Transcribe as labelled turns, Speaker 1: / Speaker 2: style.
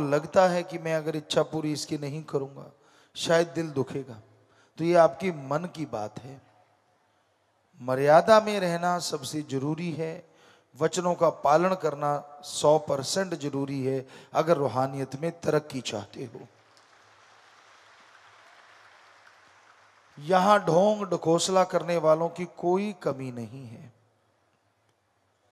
Speaker 1: लगता है कि मैं अगर इच्छा पूरी इसकी नहीं करूंगा शायद दिल दुखेगा तो ये आपकी मन की बात है मर्यादा में रहना सबसे जरूरी है वचनों का पालन करना सौ परसेंट जरूरी है अगर रूहानियत में तरक्की चाहते हो यहां ढोंग ढकोसला करने वालों की कोई कमी नहीं है